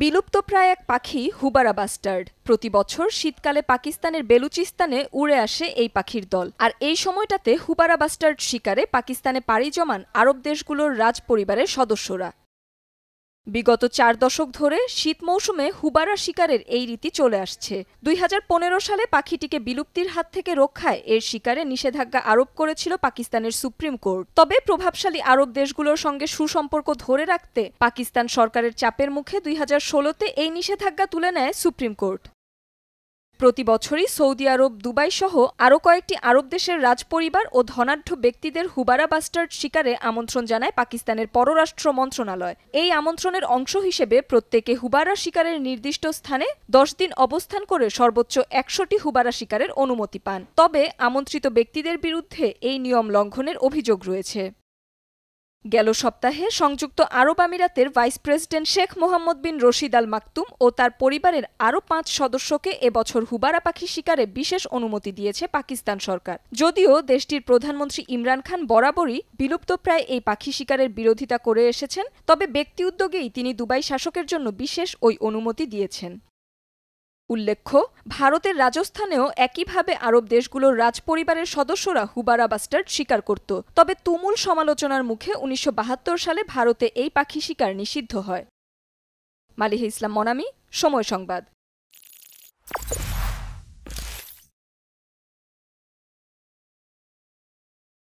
বিলুপ্তপ্রায় এক পাখি হুবারা বাস্টার্ড প্রতি বছর শীতকালে পাকিস্তানের বেলুচিস্তানে উড়ে আসে এই পাখির দল আর এই সময়টাতে হুবারা বাস্টার্ড শিকারে পাকিস্তানে পাড়ি জমান আরব দেশগুলোর রাজ পরিবারের সদস্যরা বিগত চার দশক ধরে শীত মৌসুমে হুবারা শিকারের এই রীতি চলে আসছে দুই সালে পাখিটিকে বিলুপ্তির হাত থেকে রক্ষায় এর শিকারে নিষেধাজ্ঞা আরোপ করেছিল পাকিস্তানের সুপ্রিম কোর্ট তবে প্রভাবশালী আরব দেশগুলোর সঙ্গে সুসম্পর্ক ধরে রাখতে পাকিস্তান সরকারের চাপের মুখে দুই হাজার এই নিষেধাজ্ঞা তুলে নেয় সুপ্রিম কোর্ট প্রতি বছরই সৌদি আরব দুবাই সহ আরও কয়েকটি আরব দেশের রাজপরিবার ও ধনাঢ্য ব্যক্তিদের হুবারা বাস্টার্ড শিকারে আমন্ত্রণ জানায় পাকিস্তানের পররাষ্ট্র মন্ত্রণালয় এই আমন্ত্রণের অংশ হিসেবে প্রত্যেকে হুবারা শিকারের নির্দিষ্ট স্থানে দশ দিন অবস্থান করে সর্বোচ্চ একশোটি হুবারা শিকারের অনুমতি পান তবে আমন্ত্রিত ব্যক্তিদের বিরুদ্ধে এই নিয়ম লঙ্ঘনের অভিযোগ রয়েছে গেল সপ্তাহে সংযুক্ত আরব আমিরাতের vice president Sheikh Mohammed bin Rashid Al Maktoum ও তার পরিবারের আরও পাঁচ সদস্যকে এবছর হুবারা পাখি শিকারে বিশেষ অনুমতি দিয়েছে পাকিস্তান সরকার যদিও দেশটির প্রধানমন্ত্রী ইমরান খান বরাবরই বিলুপ্তপ্রায় এই পাখি শিকারের বিরোধিতা করে এসেছেন তবে ব্যক্তি উদ্যোগেই তিনি দুবাই শাসকের জন্য বিশেষ ওই অনুমতি দিয়েছেন উল্লেখ্য ভারতের রাজস্থানেও একইভাবে আরব দেশগুলোর রাজপরিবারের সদস্যরা হুবারা বাস্টার্ড শিকার করত তবে তুমুল সমালোচনার মুখে উনিশশো সালে ভারতে এই পাখি শিকার নিষিদ্ধ হয় মালিহ ইসলাম মনামি সময় সংবাদ